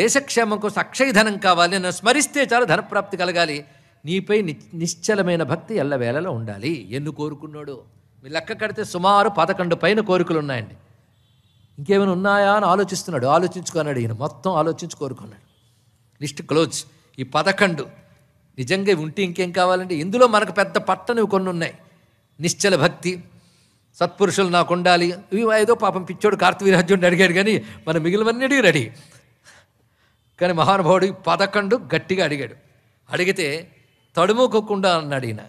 దేశక్షేమం కోసం అక్షయధనం కావాలి నన్ను స్మరిస్తే చాలు ధనప్రాప్తి కలగాలి నీపై నిశ్చలమైన భక్తి ఎల్లవేళలో ఉండాలి ఎన్ను కోరుకున్నాడు మీ లెక్క కడితే సుమారు పదకొండు పైన కోరికలు ఉన్నాయండి ఇంకేమైనా ఉన్నాయా అని ఆలోచిస్తున్నాడు ఆలోచించుకున్నాడు ఈయన మొత్తం ఆలోచించి కోరుకున్నాడు లిస్ట్ క్లోజ్ ఈ పదకొండు నిజంగా ఉంటే ఇంకేం కావాలంటే ఇందులో మనకు పెద్ద పట్టనివి కొన్ని ఉన్నాయి నిశ్చల భక్తి సత్పురుషులు నాకు ఉండాలి ఇవి ఏదో పాపం పిచ్చోడు కార్తవీరాజ్యుడిని అడిగాడు కానీ మన మిగిలినవన్నీ రెడీ కానీ మహానుభావుడు పదకొండు గట్టిగా అడిగాడు అడిగితే తడుముకోకుండా అన్నాడు ఈయన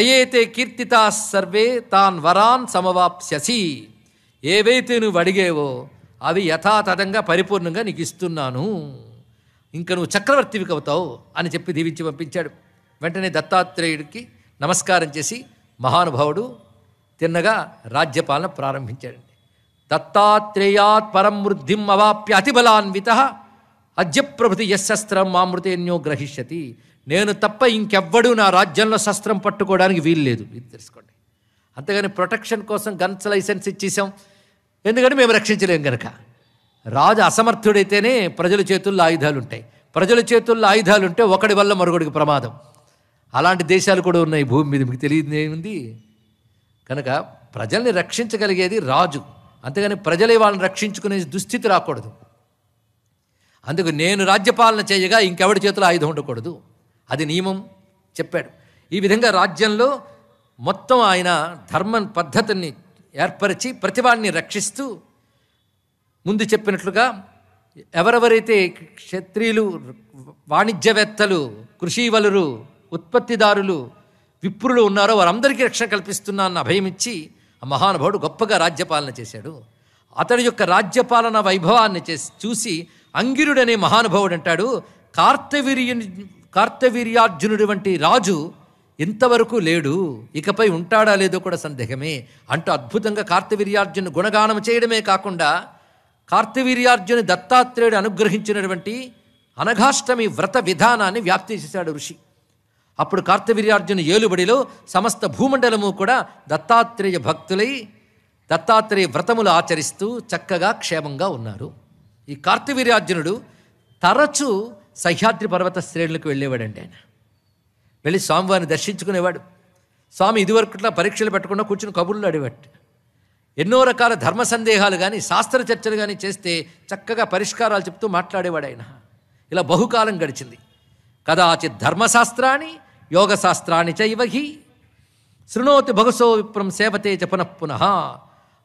ఎయైతే కీర్తితా సర్వే తాన్ వరాన్ సమవాప్స్యసి ఏవైతే నువ్వు అడిగేవో అవి యథాతథంగా పరిపూర్ణంగా నీకు ఇస్తున్నాను ఇంకా నువ్వు చక్రవర్తివి అవుతావు అని చెప్పి దీవించి పంపించాడు వెంటనే దత్తాత్రేయుడికి నమస్కారం చేసి మహానుభావుడు తిన్నగా రాజ్యపాలన ప్రారంభించాడండి దత్తాత్రేయాత్ పరం వృద్ధిం అవాప్య అతిబలాన్విత అద్యప్రభృతి యశస్త్రం మామృతేన్యో గ్రహిష్యతి నేను తప్ప ఇంకెవ్వడూ నా రాజ్యంలో శస్త్రం పట్టుకోవడానికి వీలు లేదు ఇది తెలుసుకోండి అంతేగాని ప్రొటెక్షన్ కోసం గన్స్ లైసెన్స్ ఇచ్చేసాం ఎందుకంటే మేము రక్షించలేం కనుక రాజు అసమర్థుడైతేనే ప్రజల చేతుల్లో ఆయుధాలు ఉంటాయి ప్రజల చేతుల్లో ఆయుధాలు ఉంటే ఒకడి వల్ల మరొకడికి ప్రమాదం అలాంటి దేశాలు కూడా ఉన్నాయి భూమి మీద మీకు ఉంది కనుక ప్రజల్ని రక్షించగలిగేది రాజు అంతేగాని ప్రజలే వాళ్ళని రక్షించుకునే దుస్థితి రాకూడదు అందుకు నేను రాజ్యపాలన చేయగా ఇంకెవడి చేతిలో ఆయుధం ఉండకూడదు అది నియమం చెప్పాడు ఈ విధంగా రాజ్యంలో మొత్తం ఆయన ధర్మ పద్ధతిని ఏర్పరిచి ప్రతివాడిని రక్షిస్తూ ముందు చెప్పినట్లుగా ఎవరెవరైతే క్షత్రియులు వాణిజ్యవేత్తలు కృషి వలరు ఉత్పత్తిదారులు విప్రులు ఉన్నారో వారందరికీ రక్షణ కల్పిస్తున్నా అన్న ఇచ్చి ఆ మహానుభావుడు గొప్పగా రాజ్యపాలన చేశాడు అతడి యొక్క రాజ్యపాలన వైభవాన్ని చేసి చూసి అంగిరుడనే మహానుభావుడు అంటాడు కార్తవీర్య కార్తవీర్యార్జునుడి వంటి రాజు ఇంతవరకు లేడు ఇకపై ఉంటాడా లేదో కూడా సందేహమే అంటూ అద్భుతంగా కార్తవీర్యార్జును గుణగానం చేయడమే కాకుండా కార్తవీర్యార్జుని దత్తాత్రేయుడు అనుగ్రహించినటువంటి అనఘాష్టమి వ్రత విధానాన్ని వ్యాప్తి చేశాడు ఋషి అప్పుడు కార్తవీర్యార్జున ఏలుబడిలో సమస్త భూమండలము కూడా దత్తాత్రేయ భక్తులై దత్తాత్రేయ వ్రతములు ఆచరిస్తూ చక్కగా క్షేమంగా ఉన్నారు ఈ కార్తవీర్యార్జునుడు తరచూ సహ్యాద్రి పర్వత శ్రేణులకు వెళ్ళేవాడండి ఆయన వెళ్ళి స్వామివారిని దర్శించుకునేవాడు స్వామి ఇదివరకుట్లా పరీక్షలు పెట్టకుండా కూర్చుని కబుర్లు అడివాడు ఎన్నో రకాల ధర్మ సందేహాలు కానీ శాస్త్ర చర్చలు కానీ చేస్తే చక్కగా పరిష్కారాలు చెప్తూ మాట్లాడేవాడు ఆయన ఇలా బహుకాలం గడిచింది కదాచిత్ ధర్మశాస్త్రాన్ని యోగశాస్త్రాన్ని చైవహి శృణోతి భగసో విప్రం సేవతే చ పునః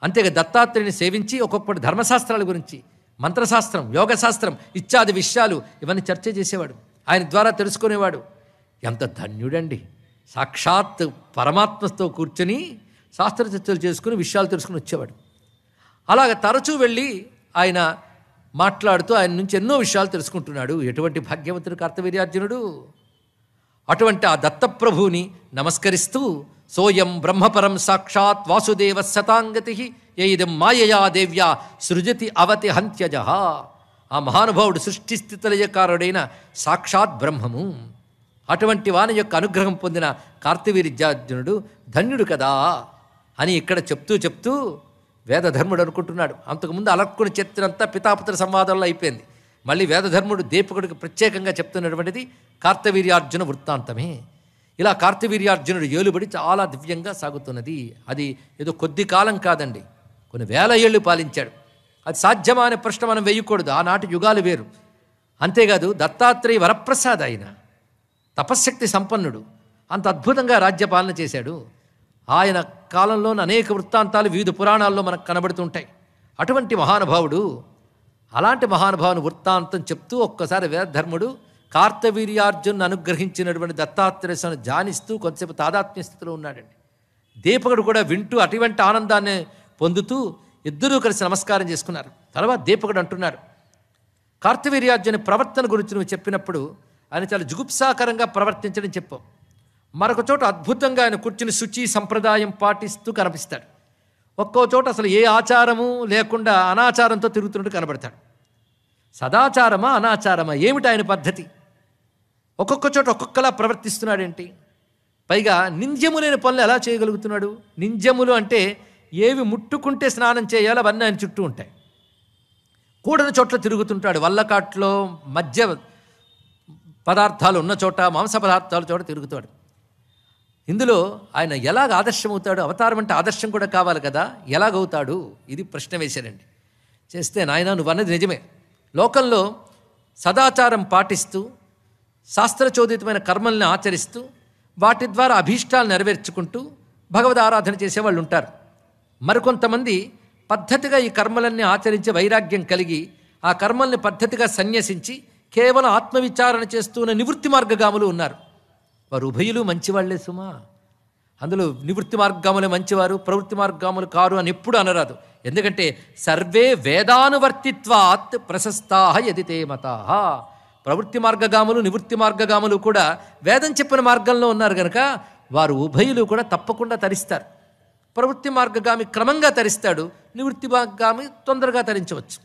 అంతేగా దత్తాత్రేయుని సేవించి ఒక్కొక్కటి ధర్మశాస్త్రాల గురించి మంత్రశాస్త్రం యోగశాస్త్రం ఇత్యాది విషయాలు ఇవన్నీ చర్చ చేసేవాడు ఆయన ద్వారా తెలుసుకునేవాడు ఎంత ధన్యుడండి సాక్షాత్ పరమాత్మతో కూర్చొని శాస్త్ర చర్చలు చేసుకుని విషయాలు తెలుసుకుని వచ్చేవాడు అలాగ తరచూ వెళ్ళి ఆయన మాట్లాడుతూ ఆయన నుంచి ఎన్నో విషయాలు తెలుసుకుంటున్నాడు ఎటువంటి భాగ్యవంతుడు కర్తవీర్యార్జునుడు అటువంటి ఆ దత్తప్రభువుని నమస్కరిస్తూ సోయం బ్రహ్మపరం సాక్షాత్ వాసుదేవ సతాంగతి ఏదం మాయయా దేవ్యా సృజతి అవతి హంత్యజ ఆ మహానుభావుడు సృష్టి స్థితులయకారుడైన సాక్షాత్ బ్రహ్మము అటువంటి వాని యొక్క అనుగ్రహం పొందిన కార్తవీర్యార్జునుడు ధన్యుడు కదా అని ఇక్కడ చెప్తూ చెప్తూ వేదధర్ముడు అనుకుంటున్నాడు అంతకుముందు అలక్కుని చెప్తున్నంతా పితాపుత్ర సంవాదంలో అయిపోయింది మళ్ళీ వేదధర్ముడు దీపకుడికి ప్రత్యేకంగా చెప్తున్నటువంటిది కార్తవీర్యార్జున వృత్తాంతమే ఇలా కార్తవీర్యార్జునుడు ఏలుబడి చాలా దివ్యంగా సాగుతున్నది అది ఏదో కొద్ది కాలం కాదండి కొన్ని వేల ఏళ్ళు పాలించాడు అది సాధ్యమా అనే ప్రశ్న మనం వేయకూడదు ఆనాటి యుగాలు వేరు అంతేకాదు దత్తాత్రేయ వరప్రసాద్ ఆయన తపశ్శక్తి సంపన్నుడు అంత అద్భుతంగా రాజ్యపాలన చేశాడు ఆయన కాలంలోని అనేక వృత్తాంతాలు వివిధ పురాణాల్లో మనకు కనబడుతుంటాయి అటువంటి మహానుభావుడు అలాంటి మహానుభావుని వృత్తాంతం చెప్తూ ఒక్కసారి వేదధర్ముడు కార్తవీర్యార్జున్ అనుగ్రహించినటువంటి దత్తాత్రేయను ధ్యానిస్తూ కొంతసేపు తాదాత్మ్య స్థితిలో ఉన్నాడండి దీపకుడు కూడా వింటూ అటువంటి ఆనందాన్ని పొందుతూ ఇద్దరూ కలిసి నమస్కారం చేసుకున్నారు తర్వాత దీపకుడు అంటున్నారు కార్తవీర్యార్జుని ప్రవర్తన గురించి నువ్వు చెప్పినప్పుడు ఆయన చాలా జుగుప్సాకరంగా ప్రవర్తించడం చెప్పావు మరొక చోట అద్భుతంగా ఆయన కూర్చుని శుచి సంప్రదాయం పాటిస్తూ కనిపిస్తాడు ఒక్కో చోట అసలు ఏ ఆచారము లేకుండా అనాచారంతో తిరుగుతున్నట్టు కనబడతాడు సదాచారమా అనాచారమా ఏమిటి ఆయన పద్ధతి ఒక్కొక్క చోట ఒక్కొక్కలా ప్రవర్తిస్తున్నాడేంటి పైగా నింద్యము లేని పనులు ఎలా చేయగలుగుతున్నాడు నింద్యములు అంటే ఏవి ముట్టుకుంటే స్నానం చేయాలో అవన్నీ ఆయన చుట్టూ ఉంటాయి కూడని చోట్ల తిరుగుతుంటాడు వల్లకాట్లో మధ్య పదార్థాలు ఉన్న చోట మాంస పదార్థాల చోట తిరుగుతాడు ఇందులో ఆయన ఎలాగ ఆదర్శమవుతాడు అవతారం అంటే ఆదర్శం కూడా కావాలి కదా ఎలాగవుతాడు ఇది ప్రశ్న వేశారండి చేస్తే నాయన నువ్వన్నది నిజమే లోకంలో సదాచారం పాటిస్తూ శాస్త్రచోదితమైన కర్మల్ని ఆచరిస్తూ వాటి ద్వారా అభీష్టాలు నెరవేర్చుకుంటూ భగవద్ ఆరాధన చేసేవాళ్ళు ఉంటారు మరికొంతమంది పద్ధతిగా ఈ కర్మలన్నీ ఆచరించి వైరాగ్యం కలిగి ఆ కర్మల్ని పద్ధతిగా సన్యసించి కేవలం ఆత్మవిచారణ చేస్తున్న నివృత్తి మార్గగాములు ఉన్నారు వారు ఉభయులు మంచివాళ్లే సుమా అందులో నివృత్తి మార్గాములు మంచివారు ప్రవృత్తి మార్గాములు కారు అని ఎప్పుడు అనరాదు ఎందుకంటే సర్వే వేదానువర్తిత్వాత్ ప్రశస్తాహ యదితే మతా ప్రవృత్తి మార్గగాములు నివృత్తి మార్గగాములు కూడా వేదం చెప్పిన మార్గంలో ఉన్నారు కనుక వారు ఉభయులు కూడా తప్పకుండా తరిస్తారు ప్రవృత్తి మార్గగామి క్రమంగా తరిస్తాడు నివృత్తి మార్గామి తొందరగా తరించవచ్చు